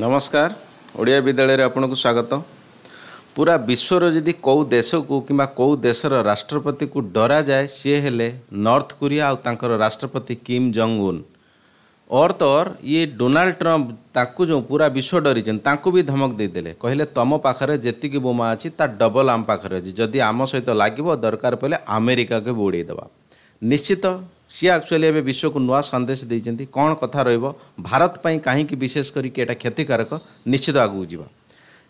ନମସ୍କାର ଓଡ଼ିଆ ବିଦ୍ୟାଳୟରେ ଆପଣଙ୍କୁ ସ୍ୱାଗତ ପୁରା ବିଶ୍ୱର ଯଦି କେଉଁ ଦେଶକୁ କିମ୍ବା କେଉଁ ଦେଶର ରାଷ୍ଟ୍ରପତିକୁ ଡରାଯାଏ ସିଏ ହେଲେ ନର୍ଥ କୋରିଆ ଆଉ ତାଙ୍କର ରାଷ୍ଟ୍ରପତି କିମ୍ ଜଙ୍ଗ ଉନ୍ ଅର୍ଥର ଇଏ ଡୋନାଲ୍ଡ ଟ୍ରମ୍ପ ତାଙ୍କୁ ଯେଉଁ ପୁରା ବିଶ୍ୱ ଡରିଛନ୍ତି ତାଙ୍କୁ ବି ଧମକ ଦେଇଦେଲେ କହିଲେ ତୁମ ପାଖରେ ଯେତିକି ବୋମା ଅଛି ତା ଡବଲ୍ ଆମ ପାଖରେ ଅଛି ଯଦି ଆମ ସହିତ ଲାଗିବ ଦରକାର ପଡ଼ିଲେ ଆମେରିକାକୁ ବୁଡ଼େଇଦେବା ନିଶ୍ଚିତ सी आक्चुअली ए विश्व को नुआ सन्देश देती कौन कथा भारत कहीं विशेषकर क्षतिकारक निश्चित आगू जावा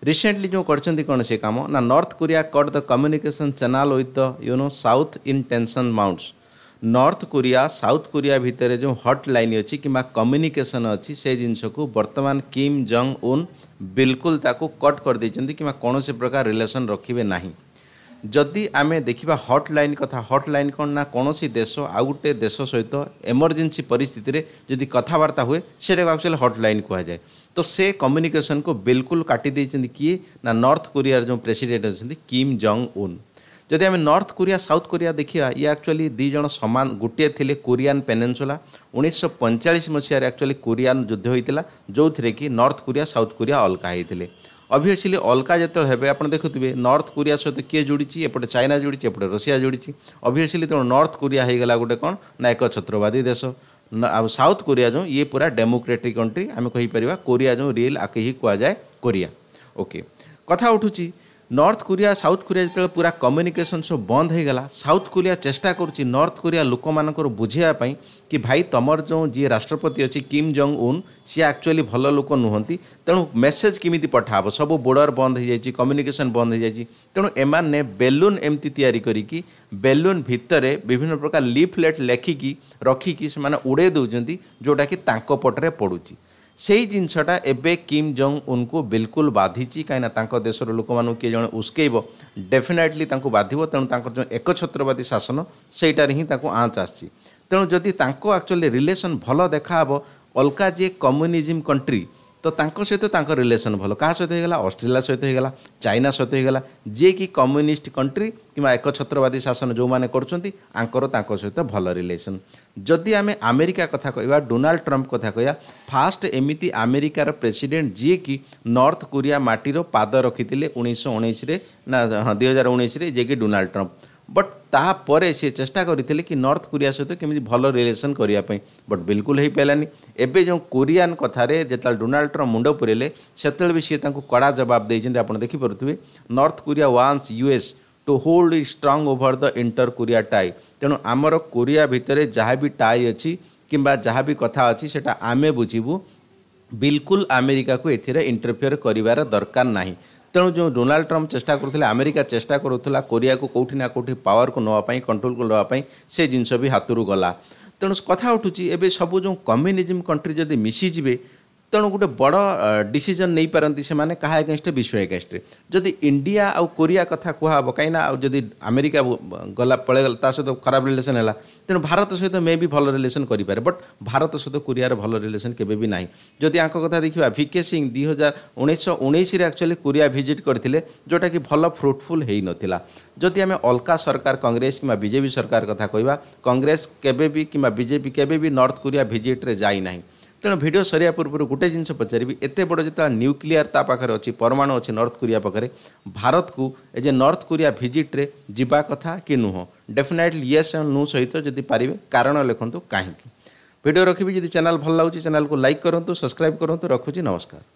रिसेंटली जो करछंती कौन ना North Korea cut the communication channel with the you know South in tension mounts North Korea South Korea भितर जो हट लाइन अच्छी कि कम्युनिकेशन अच्छी से जिनस को बर्तमान किम जंग उन् बिल्कुल ताको कट कर कि कौन से प्रकार रिलेशन रखे ना ଯଦି ଆମେ ଦେଖିବା ହଟ୍ଲାଇନ୍ କଥା ହଟ୍ଲାଇନ୍ କ'ଣ ନା କୌଣସି ଦେଶ ଆଉ ଗୋଟେ ଦେଶ ସହିତ ଏମର୍ଜେନ୍ସି ପରିସ୍ଥିତିରେ ଯଦି କଥାବାର୍ତ୍ତା ହୁଏ ସେଇଟାକୁ ଆକ୍ଚୁଆଲି ହଟ୍ଲାଇନ୍ କୁହାଯାଏ ତ ସେ କମ୍ୟୁନିକେସନ୍କୁ ବିଲକୁଲ କାଟି ଦେଇଛନ୍ତି କିଏ ନା ନର୍ଥ କୋରିଆର ଯେଉଁ ପ୍ରେସିଡେଣ୍ଟ ଅଛନ୍ତି କିମ୍ ଜଙ୍ଗ ଉନ୍ ଯଦି ଆମେ ନର୍ଥ କୋରିଆ ସାଉଥ୍ କୋରିଆ ଦେଖିବା ଇଏ ଆକ୍ଚୁଆଲି ଦୁଇ ଜଣ ସମାନ ଗୋଟିଏ ଥିଲେ କୋରିଆନ୍ ପେନେନ୍ସୁଲା ଉଣେଇଶହ ପଇଁଚାଳିଶ ମସିହାରେ ଆକ୍ଚୁଆଲି କୋରିଆନ୍ ଯୁଦ୍ଧ ହୋଇଥିଲା ଯେଉଁଥିରେ କି ନର୍ଥ କୋରିଆ ସାଉଥ୍ କୋରିଆ ଅଲଗା ହୋଇଥିଲେ ଅଭିଅସଲି ଅଲଗା ଯେତେବେଳେ ହେବେ ଆପଣ ଦେଖୁଥିବେ ନର୍ଥ କୋରିଆ ସହିତ କିଏ ଯୋଡ଼ିଛି ଏପଟେ ଚାଇନା ଯୋଡ଼ିଛି ଏପଟେ ଋଷିଆ ଯୋଡ଼ିଛି ଅଭିଅସଲି ତେଣୁ ନର୍ଥ କୋରିଆ ହୋଇଗଲା ଗୋଟେ କ'ଣ ନା ଏକ ଛତ୍ରବାଦୀ ଦେଶ ଆଉ ସାଉଥ୍ କୋରିଆ ଯେଉଁ ଇଏ ପୁରା ଡେମୋକ୍ରେଟିକ୍ କଣ୍ଟ୍ରି ଆମେ କହିପାରିବା କୋରିଆ ଯେଉଁ ରିଏଲ୍ ଆକି ହିଁ କୁହାଯାଏ କୋରିଆ ଓକେ କଥା ଉଠୁଛି নর্থ কোরিয়া সাউথ কোরিয়া যেতবে পুরা কম্যুনিকেসন সব বন্ধ হয়ে গেল সাউথ কোরিয়া চেষ্টা করছি নর্থ কোরিয়া লোক মানুষ বুঝাইয়া কি ভাই তোমার যে যে রাষ্ট্রপতি অছি কিম জং উন সি আকচুয়ালি ভালো লোক নুহতি তেমন মেসেজ কমিটি পঠাব সব বোর্ডর বন্ধ হয়ে যাই কম্যুনিকেসন বন্ধ হয়ে যাই তেমন এমানে বেলুন এমতি তৈরি করি বেলুন ভিতরে বিভিন্ন প্রকার লিফলেট লেখিকি রখিকি সে উড়াই দেওয়া যেটা কি তাঁক পটরে পড়ুছে সেই জিনিসটা এবে কিম জং উনকু বিলকুল বাধিছি কিনা তাঁর দেশের লোক কিয়ে জন উস্কেইব ডেফিনেটলি তাঁকু বাধিব তেমন তাঁর যে একছত্রবাদী শাসন সেইটার হি তাঁকু আঁচ আসছে তেমন যদি তাঁকু আকচুয়ালি রিলেসন ভাল দেখাহব অলকা যে কম্যুনিজম কন্ট্রি ତ ତାଙ୍କ ସହିତ ତାଙ୍କ ରିଲେସନ୍ ଭଲ କାହା ସହିତ ହୋଇଗଲା ଅଷ୍ଟ୍ରେଲିଆ ସହିତ ହୋଇଗଲା ଚାଇନା ସହିତ ହୋଇଗଲା ଯିଏକି କମ୍ୟୁନିଷ୍ଟ କଣ୍ଟ୍ରି କିମ୍ବା ଏକଛତ୍ରବାଦୀ ଶାସନ ଯେଉଁମାନେ କରୁଛନ୍ତି ଆଙ୍କର ତାଙ୍କ ସହିତ ଭଲ ରିଲେସନ୍ ଯଦି ଆମେ ଆମେରିକା କଥା କହିବା ଡୋନାଲ୍ଡ ଟ୍ରମ୍ପ କଥା କହିବା ଫାଷ୍ଟ ଏମିତି ଆମେରିକାର ପ୍ରେସିଡେଣ୍ଟ ଯିଏକି ନର୍ଥ କୋରିଆ ମାଟିର ପାଦ ରଖିଥିଲେ ଉଣେଇଶହ ଉଣେଇଶରେ ନା ହଁ ଦୁଇ ହଜାର ଉଣେଇଶରେ ଯିଏକି ଡୋନାଲ୍ଡ ଟ୍ରମ୍ପ ବଟ୍ ତାପରେ ସିଏ ଚେଷ୍ଟା କରିଥିଲେ କି ନର୍ଥ କୋରିଆ ସହିତ କେମିତି ଭଲ ରିଲେସନ୍ କରିବା ପାଇଁ ବଟ୍ ବିଲକୁଲ ହୋଇପାରିଲାନି ଏବେ ଯେଉଁ କୋରିଆନ୍ କଥାରେ ଯେତେବେଳେ ଡୋନାଲ୍ଡ ଟ୍ରମ୍ପ ମୁଣ୍ଡ ପୁରେଇଲେ ସେତେବେଳେ ବି ସିଏ ତାଙ୍କୁ କଡ଼ା ଜବାବ ଦେଇଛନ୍ତି ଆପଣ ଦେଖିପାରୁଥିବେ North Korea wants US to hold a strong over the inter Korea tie ତେଣୁ ଆମର କୋରିଆ ଭିତରେ ଯାହା ବି ଟାଇ ଅଛି କିମ୍ବା ଯାହା ବି କଥା ଅଛି ସେଇଟା ଆମେ ବୁଝିବୁ ବିଲକୁଲ ଆମେରିକାକୁ ଏଥିରେ ଇଣ୍ଟରଫିଅର କରିବାର ଦରକାର ନାହିଁ ତେଣୁ ଯେଉଁ ଡୋନାଲ୍ଡ ଟ୍ରମ୍ପ ଚେଷ୍ଟା କରୁଥିଲେ ଆମେରିକା ଚେଷ୍ଟା କରୁଥିଲା କୋରିଆକୁ କେଉଁଠି ନା କେଉଁଠି ପାୱାରକୁ ନେବା ପାଇଁ କଣ୍ଟ୍ରୋଲକୁ ନେବା ପାଇଁ ସେ ଜିନିଷ ବି ହାତରୁ ଗଲା ତେଣୁ କଥା ଉଠୁଛି ଏବେ ସବୁ ଯେଉଁ କମ୍ୟୁନିଜିମ୍ କଣ୍ଟ୍ରି ଯଦି ମିଶିଯିବେ ତେଣୁ ଗୋଟେ ବଡ଼ ଡିସିଜନ୍ ନେଇପାରନ୍ତି ସେମାନେ କାହା ଏଗେନଷ୍ଟରେ ବିଶ୍ୱ ଏଗେନଷ୍ଟରେ ଯଦି ଇଣ୍ଡିଆ ଆଉ କୋରିଆ କଥା କୁହାହେବ କାହିଁକିନା ଆଉ ଯଦି ଆମେରିକା ଗଲା ପଳେଇଗଲା ତା ସହିତ ଖରାପ ରିଲେସନ୍ ହେଲା ତେଣୁ ଭାରତ ସହିତ ମେ ବି ଭଲ ରିଲେସନ୍ କରିପାରେ ବଟ୍ ଭାରତ ସହିତ କୋରିଆର ଭଲ ରିଲେସନ୍ କେବେ ବି ନାହିଁ ଯଦି ଆଙ୍କ କଥା ଦେଖିବା ଭିକେ ସିଂ ଦୁଇ ହଜାର ଉଣେଇଶହ ଉଣେଇଶରେ ଆକ୍ଚୁଆଲି କୋରିଆ ଭିଜିଟ୍ କରିଥିଲେ ଯେଉଁଟାକି ଭଲ ଫ୍ରୁଟଫୁଲ୍ ହୋଇନଥିଲା ଯଦି ଆମେ ଅଲଗା ସରକାର କଂଗ୍ରେସ କିମ୍ବା ବିଜେପି ସରକାର କଥା କହିବା କଂଗ୍ରେସ କେବେ ବି କିମ୍ବା ବିଜେପି କେବେ ବି ନର୍ଥ କୋରିଆ ଭିଜିଟ୍ରେ ଯାଇନାହିଁ ତେଣୁ ଭିଡ଼ିଓ ସରିବା ପୂର୍ବରୁ ଗୋଟେ ଜିନିଷ ପଚାରିବି ଏତେ ବଡ଼ ଯେତେବେଳେ ନ୍ୟୁକ୍ଲିୟର ତା ପାଖରେ ଅଛି ପରମାଣୁ ଅଛି ନର୍ଥ କୋରିଆ ପାଖରେ ଭାରତକୁ ଏ ଯେ ନର୍ଥ କୋରିଆ ଭିଜିଟ୍ରେ ଯିବା କଥା କି ନୁହଁ ଡେଫିନାଇଟଲି ୟେସ୍ ଆଣ୍ଡ ନୁ ସହିତ ଯଦି ପାରିବେ କାରଣ ଲେଖନ୍ତୁ କାହିଁକି ଭିଡ଼ିଓ ରଖିବି ଯଦି ଚ୍ୟାନେଲ୍ ଭଲ ଲାଗୁଛି ଚ୍ୟାନେଲ୍କୁ ଲାଇକ୍ କରନ୍ତୁ ସବସ୍କ୍ରାଇବ୍ କରନ୍ତୁ ରଖୁଛି ନମସ୍କାର